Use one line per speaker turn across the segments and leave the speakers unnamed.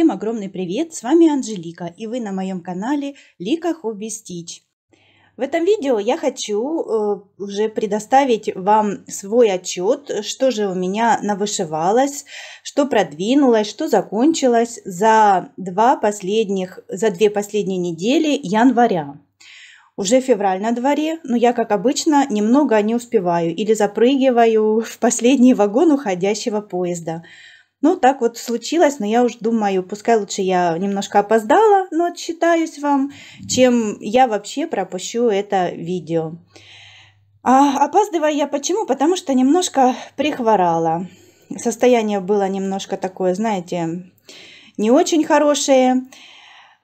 Всем огромный привет! С вами Анжелика, и вы на моем канале Лика Хобби Стич. В этом видео я хочу э, уже предоставить вам свой отчет, что же у меня навышивалось, что продвинулось, что закончилось за, два последних, за две последние недели января. Уже февраль на дворе, но я, как обычно, немного не успеваю или запрыгиваю в последний вагон уходящего поезда – ну, так вот случилось, но я уж думаю, пускай лучше я немножко опоздала, но отчитаюсь вам, чем я вообще пропущу это видео. А опаздываю я почему? Потому что немножко прихворала. Состояние было немножко такое, знаете, не очень хорошее.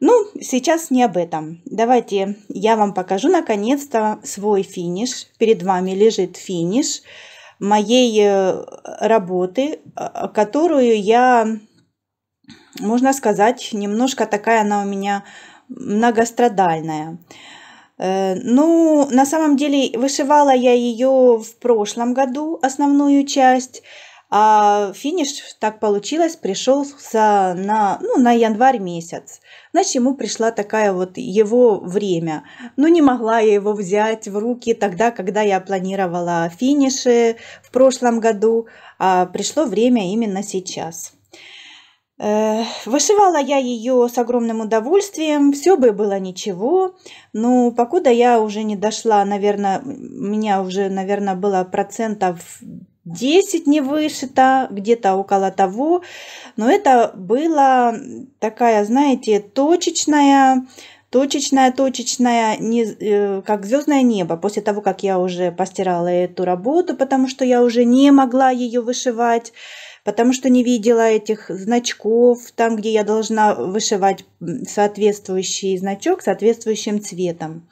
Ну, сейчас не об этом. Давайте я вам покажу наконец-то свой финиш. Перед вами лежит финиш. Финиш моей э, работы, э, которую я, можно сказать, немножко такая она у меня многострадальная. Э, ну, на самом деле вышивала я ее в прошлом году, основную часть. А финиш, так получилось, пришелся на, ну, на январь месяц. Значит, ему пришла такая вот его время. Но ну, не могла я его взять в руки тогда, когда я планировала финиши в прошлом году. А пришло время именно сейчас. Э, вышивала я ее с огромным удовольствием, все бы было ничего, но покуда я уже не дошла, наверное, у меня уже, наверное, было процентов 10 не вышито, где-то около того. Но это была такая, знаете, точечная, точечная, точечная, не, э, как звездное небо. После того, как я уже постирала эту работу, потому что я уже не могла ее вышивать, потому что не видела этих значков, там, где я должна вышивать соответствующий значок соответствующим цветом.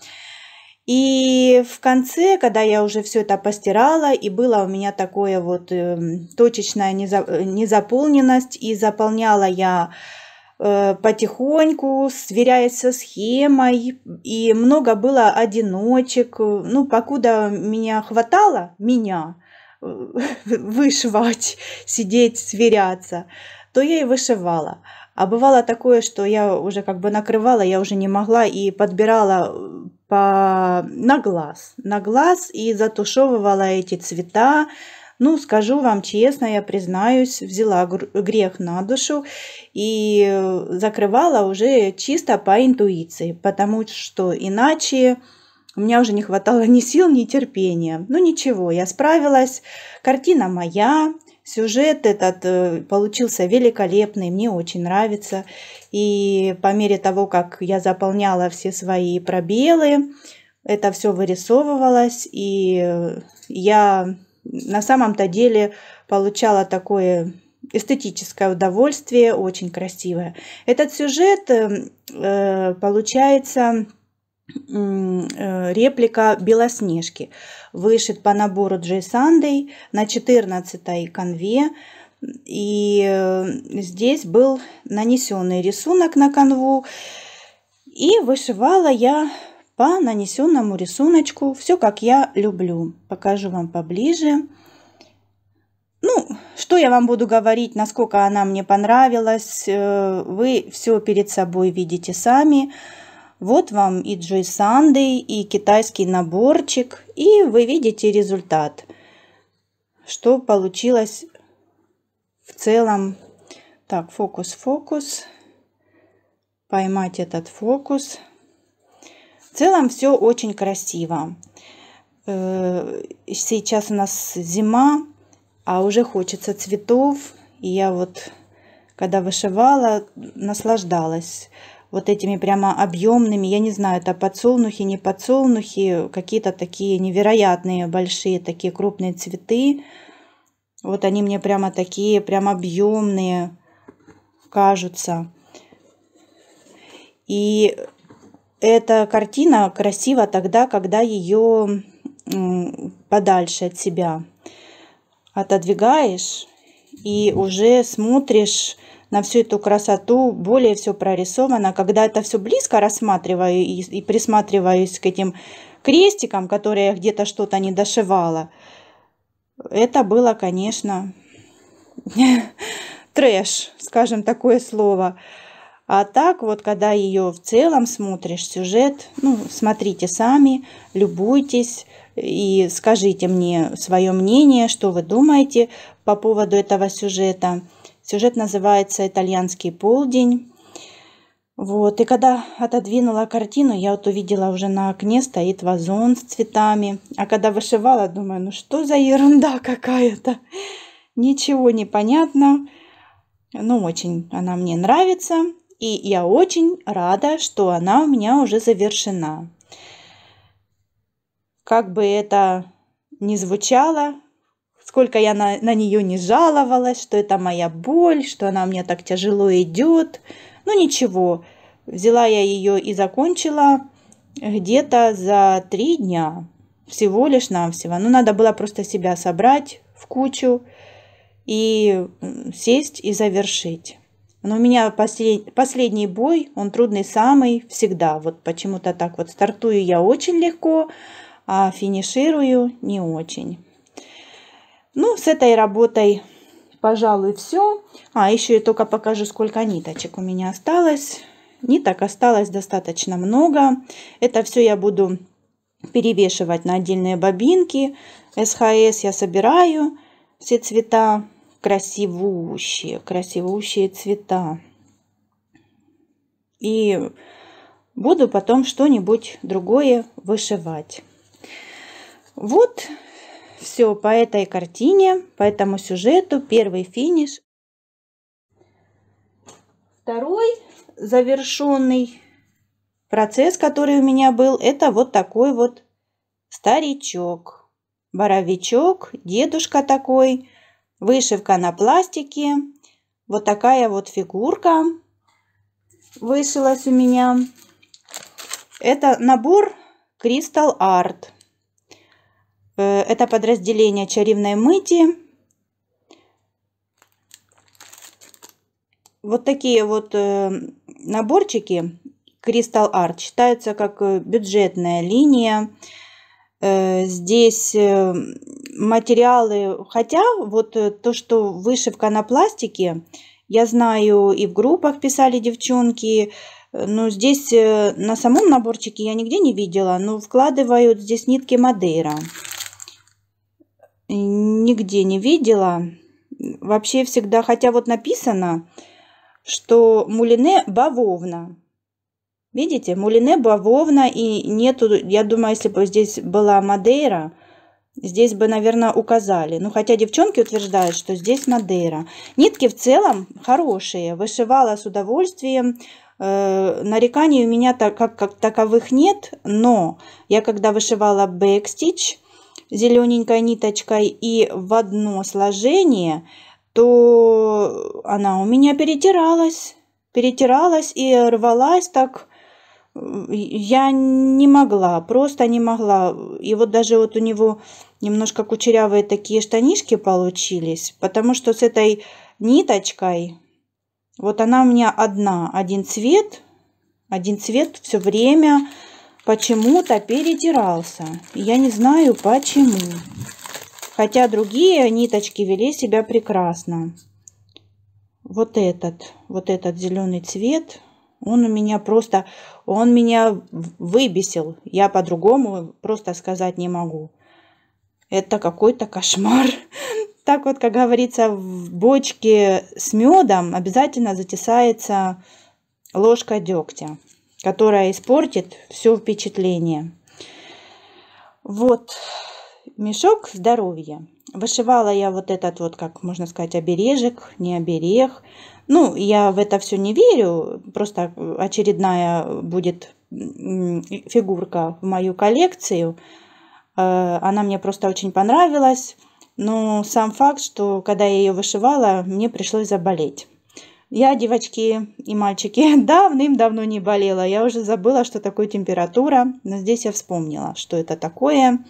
И в конце, когда я уже все это постирала, и было у меня такое вот эм, э, точечная незаполненность, и заполняла я э, потихоньку, сверяясь со схемой, и много было одиночек, ну, покуда меня хватало, меня, э, вышивать, сидеть, сверяться, то я и вышивала. А бывало такое, что я уже как бы накрывала, я уже не могла и подбирала э, по, на глаз, на глаз и затушевывала эти цвета. Ну, скажу вам честно, я признаюсь, взяла грех на душу и закрывала уже чисто по интуиции, потому что иначе у меня уже не хватало ни сил, ни терпения. Ну ничего, я справилась. Картина моя, Сюжет этот э, получился великолепный, мне очень нравится. И по мере того, как я заполняла все свои пробелы, это все вырисовывалось, и э, я на самом-то деле получала такое эстетическое удовольствие, очень красивое. Этот сюжет э, э получается реплика Белоснежки вышит по набору J Sunday на 14 конве. И э, здесь был нанесенный рисунок на конву И вышивала я по нанесенному рисуночку. Все как я люблю. Покажу вам поближе. Ну, что я вам буду говорить, насколько она мне понравилась, э, вы все перед собой видите сами. Вот вам и джойсанды, и китайский наборчик, и вы видите результат, что получилось в целом. Так, фокус, фокус. Поймать этот фокус. В целом все очень красиво. Э, сейчас у нас зима, а уже хочется цветов. И я вот, когда вышивала, наслаждалась вот этими прямо объемными, я не знаю, это подсолнухи, не подсолнухи, какие-то такие невероятные большие, такие крупные цветы. Вот они мне прямо такие, прям объемные кажутся. И эта картина красива тогда, когда ее подальше от себя отодвигаешь и уже смотришь на всю эту красоту, более все прорисовано. Когда это все близко рассматриваю и, и присматриваюсь к этим крестикам, которые я где-то что-то не дошивала, это было, конечно, трэш, скажем такое слово. А так вот, когда ее в целом смотришь, сюжет, ну, смотрите сами, любуйтесь и скажите мне свое мнение, что вы думаете по поводу этого сюжета. Сюжет называется «Итальянский полдень». Вот. И когда отодвинула картину, я вот увидела уже на окне стоит вазон с цветами. А когда вышивала, думаю, ну что за ерунда какая-то. Ничего не понятно. Ну, очень она мне нравится. И я очень рада, что она у меня уже завершена. Как бы это ни звучало, сколько я на, на нее не жаловалась, что это моя боль, что она мне так тяжело идет. Ну ничего, взяла я ее и закончила где-то за три дня, всего лишь навсего. Ну надо было просто себя собрать в кучу и сесть и завершить. Но у меня послед... последний бой, он трудный самый всегда. Вот почему-то так вот стартую я очень легко, а финиширую не очень. Ну, с этой работой, пожалуй, все. А, еще я только покажу, сколько ниточек у меня осталось. Ниток осталось достаточно много. Это все я буду перевешивать на отдельные бобинки. СХС я собираю все цвета красивущие, красивущие цвета. И буду потом что-нибудь другое вышивать. Вот все, по этой картине, по этому сюжету первый финиш. Второй завершенный процесс, который у меня был, это вот такой вот старичок. Боровичок, дедушка такой, вышивка на пластике. Вот такая вот фигурка вышилась у меня. Это набор Crystal Art. Э, это подразделение чаривной мыти. Вот такие вот э, наборчики Crystal Art считаются как э, бюджетная линия. Здесь материалы, хотя вот то, что вышивка на пластике, я знаю, и в группах писали девчонки, но здесь на самом наборчике я нигде не видела, но вкладывают здесь нитки Мадейра нигде не видела. Вообще всегда, хотя вот написано, что мулине бавовна. Видите, мулине бавовна и нету, я думаю, если бы здесь была Мадейра, здесь бы, наверное, указали. Ну, хотя девчонки утверждают, что здесь Мадейра. Нитки в целом хорошие, вышивала с удовольствием. Э, нареканий у меня так, как, как таковых нет, но я когда вышивала бэкстич, зелененькой ниточкой и в одно сложение, то она у меня перетиралась, перетиралась и рвалась так, я не могла, просто не могла. И вот даже вот у него немножко кучерявые такие штанишки получились, потому что с этой ниточкой, вот она у меня одна, один цвет, один цвет все время, почему-то перетирался. Я не знаю почему. Хотя другие ниточки вели себя прекрасно. Вот этот, вот этот зеленый цвет, он у меня просто, он меня выбесил. Я по-другому просто сказать не могу. Это какой-то кошмар. Так вот, как говорится, в бочке с медом обязательно затесается ложка дегтя которая испортит все впечатление. Вот мешок здоровья. Вышивала я вот этот вот, как можно сказать, обережек, не оберег. Ну, я в это все не верю, просто очередная будет фигурка в мою коллекцию. Э, она мне просто очень понравилась, но сам факт, что когда я ее вышивала, мне пришлось заболеть. Я, девочки и мальчики, давным-давно не болела. Я уже забыла, что такое температура, но здесь я вспомнила, что это такое.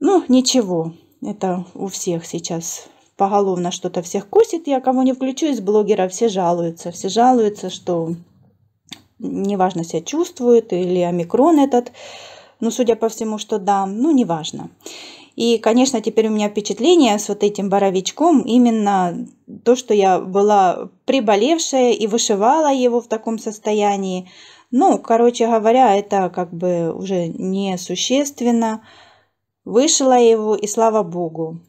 Ну, ничего, это у всех сейчас поголовно что-то всех кусит. Я кого не включу из блогеров, все жалуются. Все жалуются, что неважно себя чувствуют или омикрон этот. Ну, судя по всему, что да, ну, неважно. важно. И, конечно, теперь у меня впечатление с вот этим боровичком именно то, что я была приболевшая и вышивала его в таком состоянии. Ну, короче говоря, это как бы уже несущественно. Вышила его, и слава богу.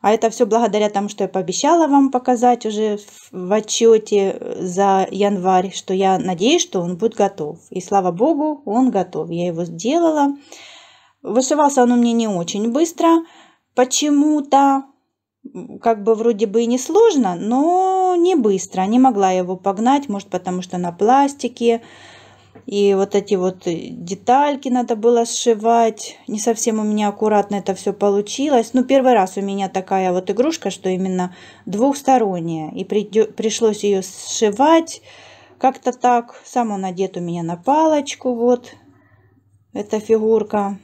А это все благодаря тому, что я пообещала вам показать уже в отчете за январь, что я надеюсь, что он будет готов. И слава богу, он готов. Я его сделала. Вышивался он у меня не очень быстро. Почему-то, как бы вроде бы и не сложно, но не быстро. Не могла его погнать, может потому что на пластике. И вот эти вот э, детальки надо было сшивать. Не совсем у меня аккуратно это все получилось. Ну, первый раз у меня такая вот игрушка, что именно двухсторонняя. И пришлось ее сшивать как-то так. Сам он одет у меня на палочку, вот эта фигурка.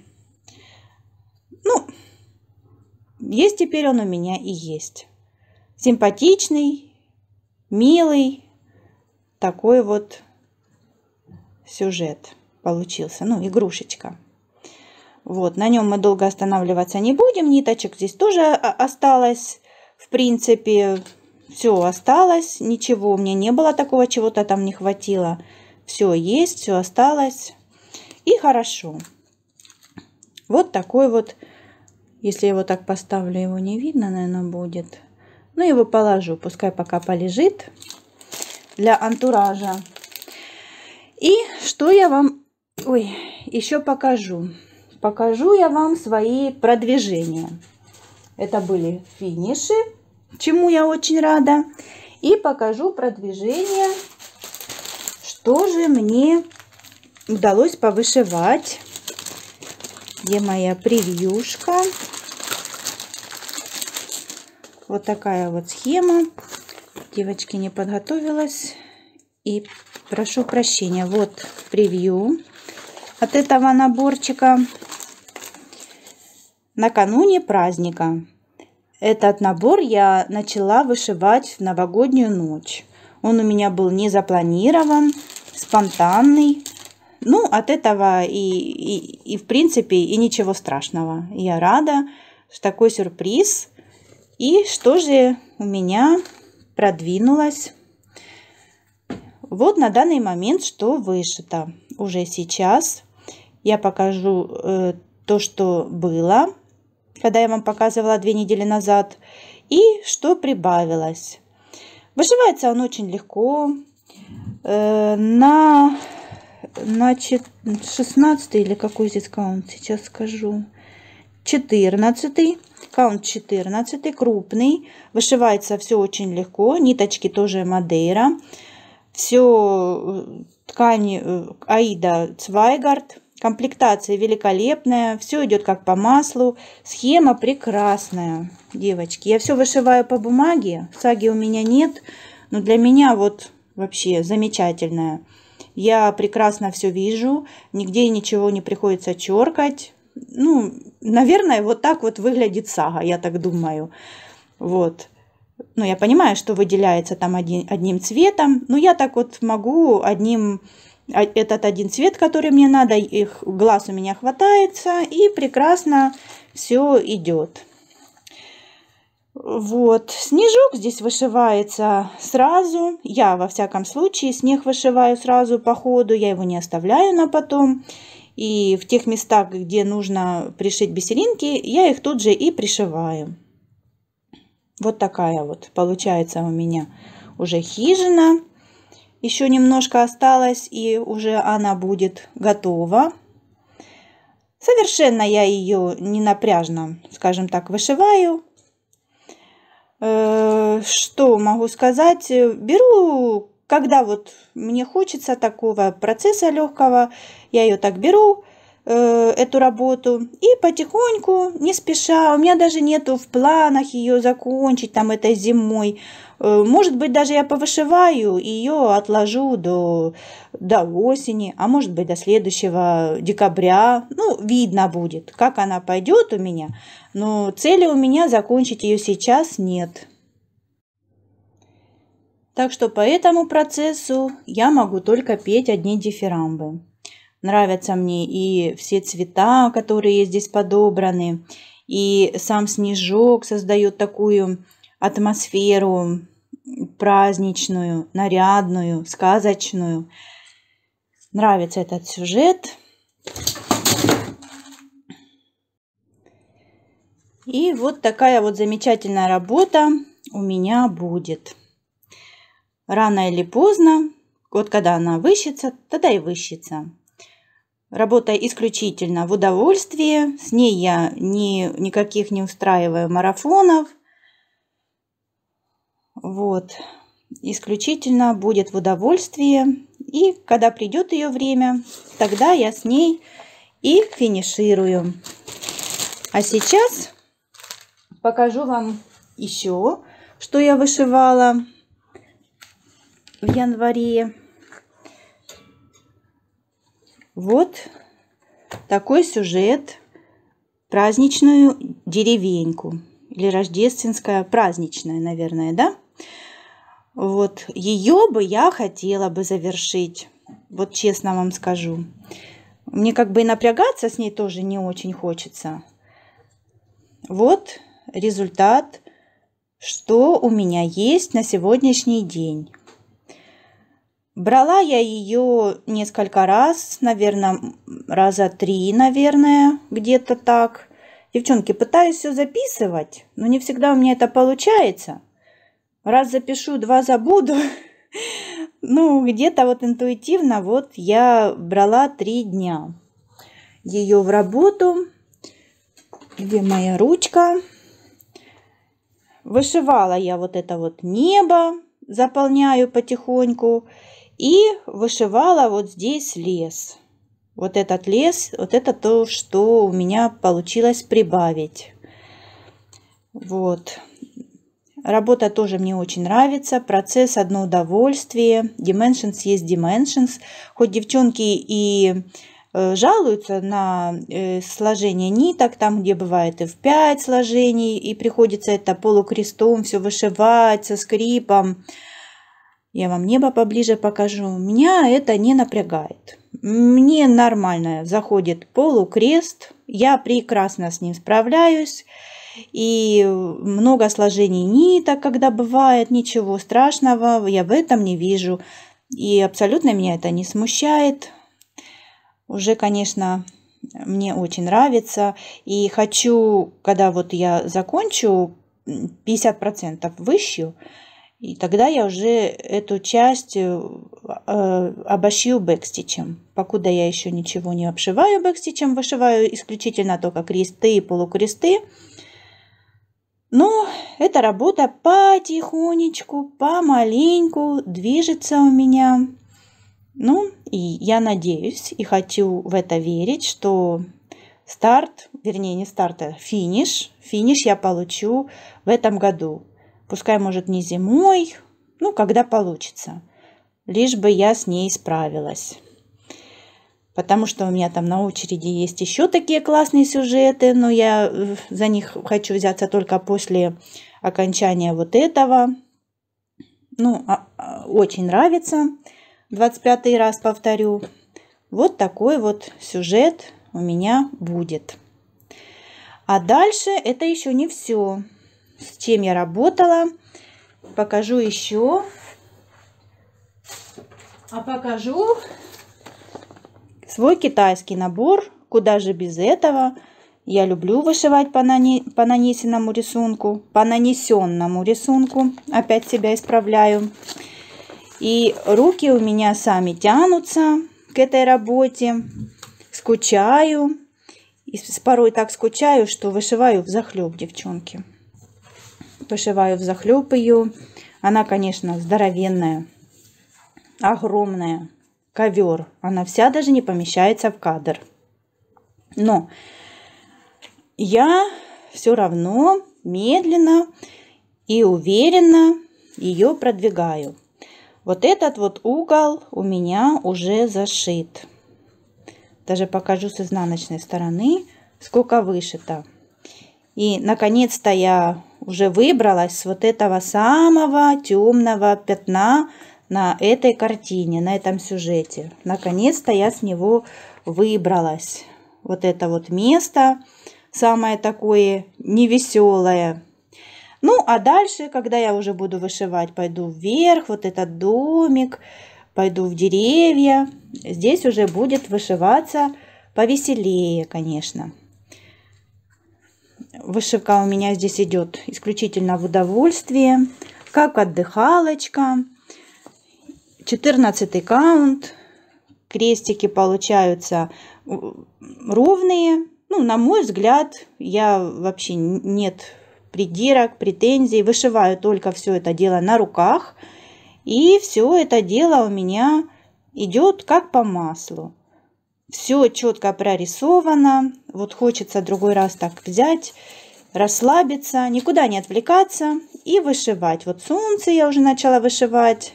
Ну, есть теперь он у меня и есть. Симпатичный, милый, такой вот сюжет получился, ну, игрушечка. Вот, на нем мы долго останавливаться не будем, ниточек здесь тоже осталось, в принципе, все осталось, ничего у меня не было такого, чего-то там не хватило. Все есть, все осталось, и хорошо. Вот такой вот если его так поставлю, его не видно, наверное, будет. Ну, его положу, пускай пока полежит для антуража. И что я вам... Ой, еще покажу. Покажу я вам свои продвижения. Это были финиши, чему я очень рада. И покажу продвижение, что же мне удалось повышивать. Где моя превьюшка? Вот такая вот схема. Девочки, не подготовилась. И прошу прощения. Вот превью от этого наборчика накануне праздника. Этот набор я начала вышивать в новогоднюю ночь. Он у меня был не запланирован, спонтанный. Ну, от этого и, и, и в принципе, и ничего страшного. Я рада, что такой сюрприз – и что же у меня продвинулось? Вот на данный момент что вышито. Уже сейчас я покажу э, то, что было, когда я вам показывала две недели назад, и что прибавилось. Вышивается он очень легко. Э, на значит, 16 или какой здесь каунт, сейчас скажу. 14, каунт 14, крупный. Вышивается все очень легко, ниточки тоже Мадейра. Все э, ткани э, Аида Цвайгард. Комплектация великолепная, все идет как по маслу. Схема прекрасная, девочки. Я все вышиваю по бумаге, саги у меня нет, но для меня вот вообще замечательная. Я прекрасно все вижу, нигде ничего не приходится черкать ну, наверное, вот так вот выглядит сага, я так думаю. Вот. Ну, я понимаю, что выделяется там один, одним цветом, но я так вот могу одним а, этот один цвет, который мне надо, их глаз у меня хватается, и прекрасно все идет. Вот, снежок здесь вышивается сразу, я во всяком случае снег вышиваю сразу по ходу, я его не оставляю на потом. И в тех местах, где нужно пришить бисеринки, я их тут же и пришиваю. Вот такая вот получается у меня уже хижина. Еще немножко осталось, и уже она будет готова. Совершенно я ее не напряжно, скажем так, вышиваю. Э, что могу сказать? Беру когда вот мне хочется такого процесса легкого, я ее так беру, э, эту работу и потихоньку, не спеша, у меня даже нету в планах ее закончить там этой зимой. Э, может быть, даже я повышиваю, ее отложу до, до осени, а может быть, до следующего декабря. Ну, видно будет, как она пойдет у меня, но цели у меня закончить ее сейчас нет. Так что по этому процессу я могу только петь одни дифирамбы. Нравятся мне и все цвета, которые здесь подобраны, и сам снежок создает такую атмосферу праздничную, нарядную, сказочную. Нравится этот сюжет. И вот такая вот замечательная работа у меня будет. Рано или поздно, вот когда она выщется, тогда и выщется. Работая исключительно в удовольствии, с ней я ни, никаких не устраиваю марафонов. Вот. Исключительно будет в удовольствии. И когда придет ее время, тогда я с ней и финиширую. А сейчас покажу вам еще, что я вышивала в январе. Вот такой сюжет. Праздничную деревеньку. Или рождественская, праздничная, наверное, да? Вот ее бы я хотела бы завершить. Вот честно вам скажу. Мне как бы и напрягаться с ней тоже не очень хочется. Вот результат, что у меня есть на сегодняшний день. Брала я ее несколько раз, наверное, раза три, наверное, где-то так. Девчонки, пытаюсь все записывать, но не всегда у меня это получается. Раз запишу, два забуду. Ну, где-то вот интуитивно вот я брала три дня ее в работу. Где моя ручка? Вышивала я вот это вот небо, заполняю потихоньку. И вышивала вот здесь лес. Вот этот лес, вот это то, что у меня получилось прибавить. Вот. Работа тоже мне очень нравится. Процесс одно удовольствие. Dimensions есть Dimensions. Хоть девчонки и э, жалуются на э, сложение ниток, там, где бывает и в 5 сложений, и приходится это полукрестом все вышивать со скрипом. Я вам небо поближе покажу. Меня это не напрягает. Мне нормально заходит полукрест. Я прекрасно с ним справляюсь. И много сложений ниток, когда бывает, ничего страшного я в этом не вижу. И абсолютно меня это не смущает. Уже, конечно, мне очень нравится. И хочу, когда вот я закончу, 50% выщу, и тогда я уже эту часть э, а, обошью бэкстичем. Покуда я еще ничего не обшиваю бэкстичем, вышиваю исключительно только кресты и полукресты. Но эта работа потихонечку, помаленьку движется у меня. Ну, и я надеюсь и хочу в это верить, что старт, вернее не старт, а финиш, финиш я получу в этом году. Пускай, может, не зимой, ну, когда получится. Лишь бы я с ней справилась. Потому что у меня там на очереди есть еще такие классные сюжеты, но я э, за них хочу взяться только после окончания вот этого. Ну, а, а, очень нравится. 25 раз повторю. Вот такой вот сюжет у меня будет. А дальше это еще не все с чем я работала. Покажу еще. А покажу свой китайский набор. Куда же без этого? Я люблю вышивать по, нане... по нанесенному рисунку, по нанесенному рисунку. Опять себя исправляю. И руки у меня сами тянутся к этой работе. Скучаю. И порой так скучаю, что вышиваю в захлеб, девчонки пошиваю в захлеб ее. Она, конечно, здоровенная, огромная, ковер. Она вся даже не помещается в кадр. Но я все равно медленно и уверенно ее продвигаю. Вот этот вот угол у меня уже зашит. Даже покажу с изнаночной стороны, сколько вышито. И, наконец-то, я уже выбралась с вот этого самого темного пятна на этой картине, на этом сюжете. Наконец-то я с него выбралась. Вот это вот место самое такое невеселое. Ну, а дальше, когда я уже буду вышивать, пойду вверх, вот этот домик, пойду в деревья. Здесь уже будет вышиваться повеселее, конечно. Вышивка у меня здесь идет исключительно в удовольствие, как отдыхалочка. 14 каунт. Крестики получаются э, ровные. Ну, на мой взгляд, я вообще нет придирок, претензий. Вышиваю только все это дело на руках. И все это дело у меня идет как по маслу. Все четко прорисовано. Вот хочется другой раз так взять, расслабиться, никуда не отвлекаться и вышивать. Вот солнце я уже начала вышивать.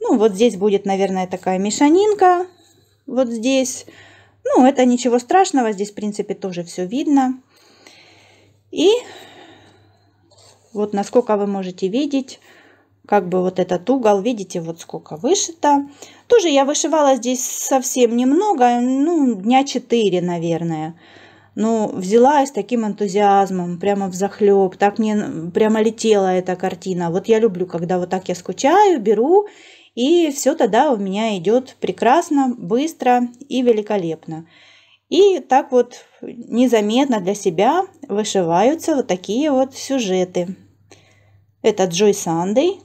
Ну, вот здесь будет, наверное, такая мешанинка. Вот здесь. Ну, это ничего страшного. Здесь, в принципе, тоже все видно. И вот насколько вы можете видеть, как бы вот этот угол, видите, вот сколько вышито. Тоже я вышивала здесь совсем немного, ну, дня 4, наверное. Ну, взяла с таким энтузиазмом, прямо в захлеб. Так мне прямо летела эта картина. Вот я люблю, когда вот так я скучаю, беру, и все тогда у меня идет прекрасно, быстро и великолепно. И так вот незаметно для себя вышиваются вот такие вот сюжеты. Это Джой Сандей,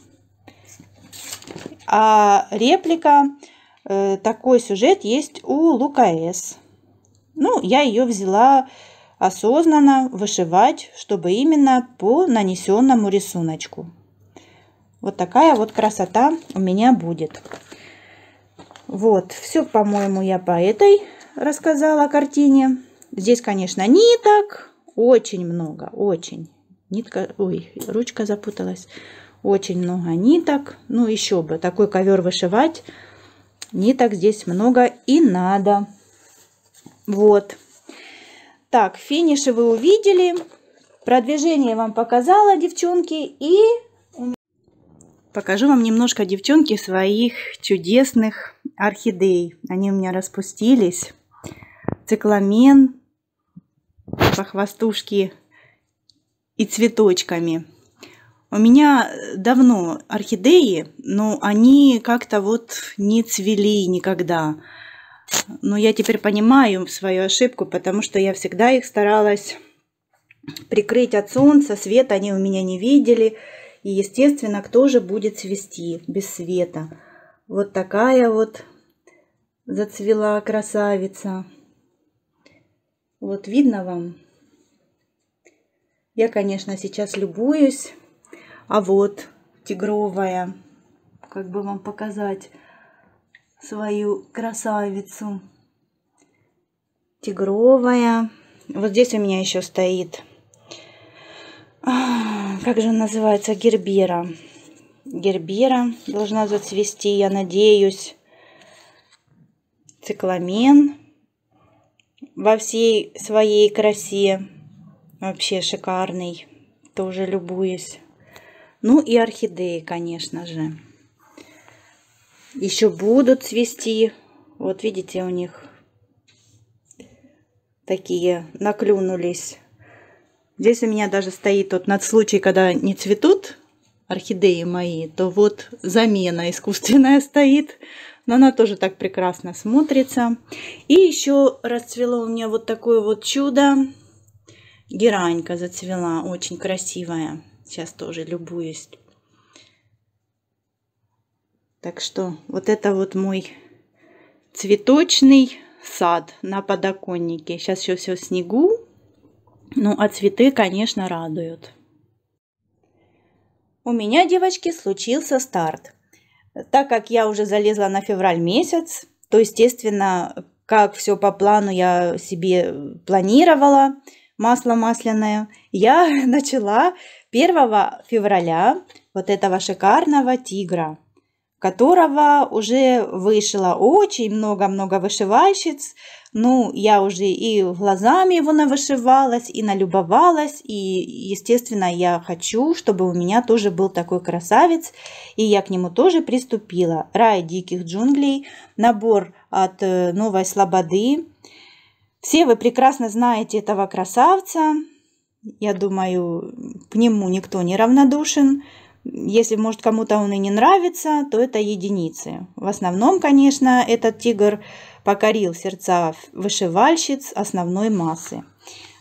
а реплика, э, такой сюжет есть у Лукаэс. Ну, я ее взяла осознанно вышивать, чтобы именно по нанесенному рисунку. Вот такая вот красота у меня будет. Вот, все, по-моему, я по этой рассказала о картине. Здесь, конечно, ниток очень много, очень. Нитка, ой, ручка запуталась очень много ниток. Ну, еще бы, такой ковер вышивать, ниток здесь много и надо. Вот. Так, финиши вы увидели. Продвижение вам показала, девчонки. И покажу вам немножко, девчонки, своих чудесных орхидей. Они у меня распустились. Цикламен, похвастушки и цветочками. У меня э, давно орхидеи, но они как-то вот не цвели никогда. Но я теперь понимаю свою ошибку, потому что я всегда их старалась прикрыть от солнца, свет они у меня не видели. И, естественно, кто же будет цвести без света? Вот такая вот зацвела красавица. Вот видно вам? Я, конечно, сейчас любуюсь. А вот тигровая, как бы вам показать свою красавицу. Тигровая. Вот здесь у меня еще стоит, как же называется, гербера. Гербера должна зацвести, я надеюсь. Цикламен во всей своей красе. Вообще шикарный. Тоже любуюсь. Ну и орхидеи, конечно же. Еще будут цвести. Вот видите, у них такие наклюнулись. Здесь у меня даже стоит вот над случай, когда не цветут орхидеи мои, то вот замена искусственная стоит. Но она тоже так прекрасно смотрится. И еще расцвело у меня вот такое вот чудо. Геранька зацвела, очень красивая. Сейчас тоже любуюсь. Так что вот это вот мой цветочный сад на подоконнике. Сейчас еще все снегу. Ну, а цветы, конечно, радуют. У меня, девочки, случился старт. Так как я уже залезла на февраль месяц, то, естественно, как все по плану я себе планировала, масло масляное, я начала 1 февраля вот этого шикарного тигра, которого уже вышило очень много-много вышивальщиц. Ну, я уже и глазами его навышивалась, и налюбовалась, и, естественно, я хочу, чтобы у меня тоже был такой красавец, и я к нему тоже приступила. Рай диких джунглей, набор от э, новой слободы. Все вы прекрасно знаете этого красавца, я думаю, к нему никто не равнодушен. Если, может, кому-то он и не нравится, то это единицы. В основном, конечно, этот тигр покорил сердца вышивальщиц основной массы.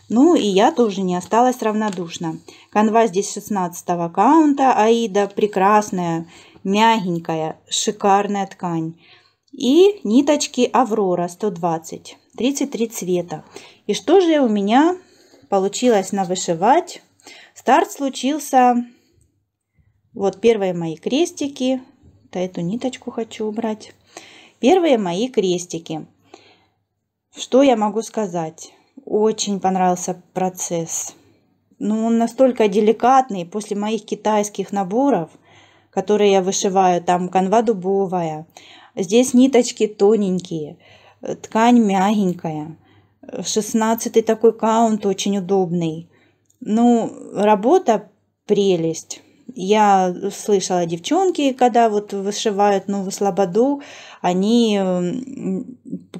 Ну и я тоже не осталась равнодушна. Канва здесь 16 аккаунта Аида, прекрасная, мягенькая, шикарная ткань. И ниточки Аврора 120, 33 цвета. И что же у меня получилось навышивать. Старт случился. Вот первые мои крестики. Да эту ниточку хочу убрать. Первые мои крестики. Что я могу сказать? Очень понравился процесс. Ну он настолько деликатный. После моих китайских наборов, которые я вышиваю, там канва дубовая. Здесь ниточки тоненькие, ткань мягенькая. 16 такой каунт очень удобный. Ну, работа прелесть. Я слышала девчонки, когда вот вышивают новую слободу, они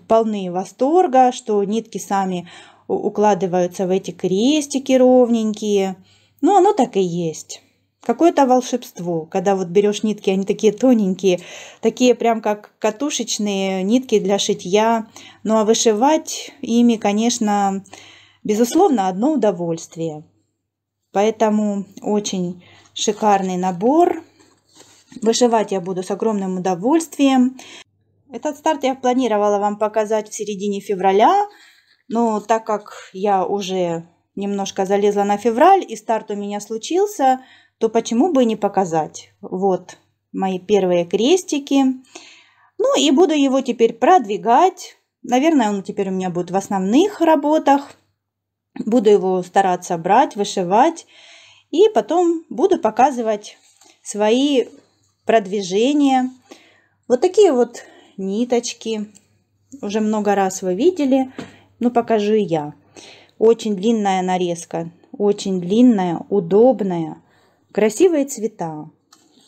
полны восторга, что нитки сами укладываются в эти крестики ровненькие. Ну, оно так и есть. Какое-то волшебство, когда вот берешь нитки, они такие тоненькие, такие прям как катушечные нитки для шитья. Ну а вышивать ими, конечно, безусловно, одно удовольствие. Поэтому очень шикарный набор. Вышивать я буду с огромным удовольствием. Этот старт я планировала вам показать в середине февраля, но так как я уже немножко залезла на февраль и старт у меня случился, то почему бы не показать? Вот мои первые крестики. Ну и буду его теперь продвигать. Наверное, он теперь у меня будет в основных работах. Буду его стараться брать, вышивать. И потом буду показывать свои продвижения. Вот такие вот ниточки. Уже много раз вы видели. Ну, покажу я. Очень длинная нарезка. Очень длинная, удобная. Красивые цвета.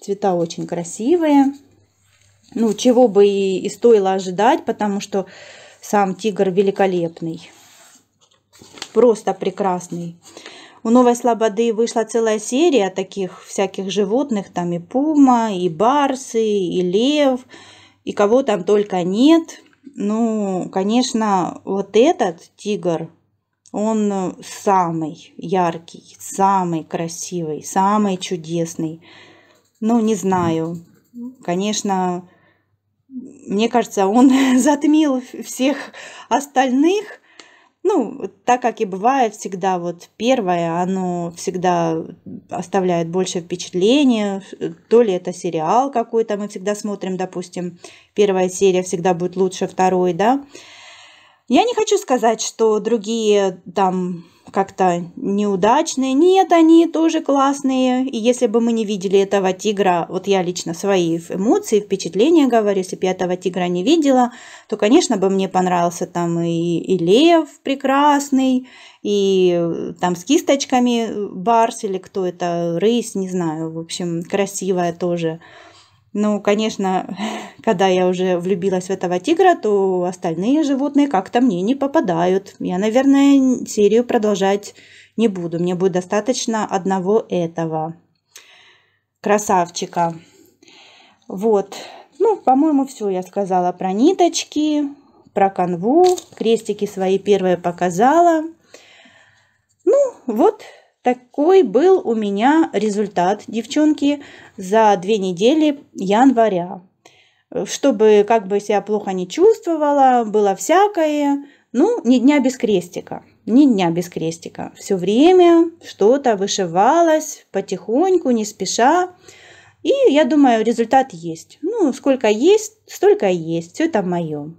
Цвета очень красивые. Ну, чего бы и, и стоило ожидать, потому что сам тигр великолепный. Просто прекрасный. У Новой Слободы вышла целая серия таких всяких животных. Там и пума, и барсы, и лев, и кого там только нет. Ну, конечно, вот этот тигр он э, самый яркий, самый красивый, самый чудесный. Ну, не знаю. Конечно, мне кажется, он затмил всех остальных. Ну, так как и бывает всегда, вот первое, оно всегда оставляет больше впечатления, то ли это сериал какой-то, мы всегда смотрим, допустим, первая серия всегда будет лучше второй, да, я не хочу сказать, что другие там как-то неудачные. Нет, они тоже классные. И если бы мы не видели этого тигра, вот я лично свои эмоции, впечатления говорю, если бы я этого тигра не видела, то, конечно, бы мне понравился там и, и лев прекрасный, и там с кисточками барс или кто это, рысь, не знаю, в общем, красивая тоже. Ну, конечно, когда я уже влюбилась в этого тигра, то остальные животные как-то мне не попадают. Я, наверное, серию продолжать не буду. Мне будет достаточно одного этого красавчика. Вот. Ну, по-моему, все я сказала про ниточки, про канву. Крестики свои первые показала. Ну, вот такой был у меня результат, девчонки, за две недели января. Чтобы как бы себя плохо не чувствовала, было всякое, ну, ни дня без крестика, ни дня без крестика. Все время что-то вышивалось потихоньку, не спеша. И я думаю, результат есть. Ну, сколько есть, столько есть. Все это мое.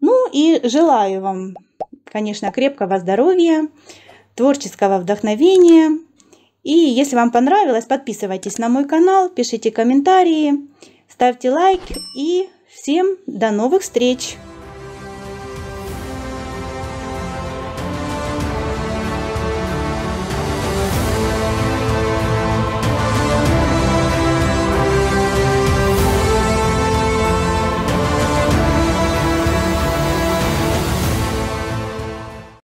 Ну и желаю вам, конечно, крепкого здоровья творческого вдохновения. И если вам понравилось, подписывайтесь на мой канал, пишите комментарии, ставьте лайк и всем до новых встреч!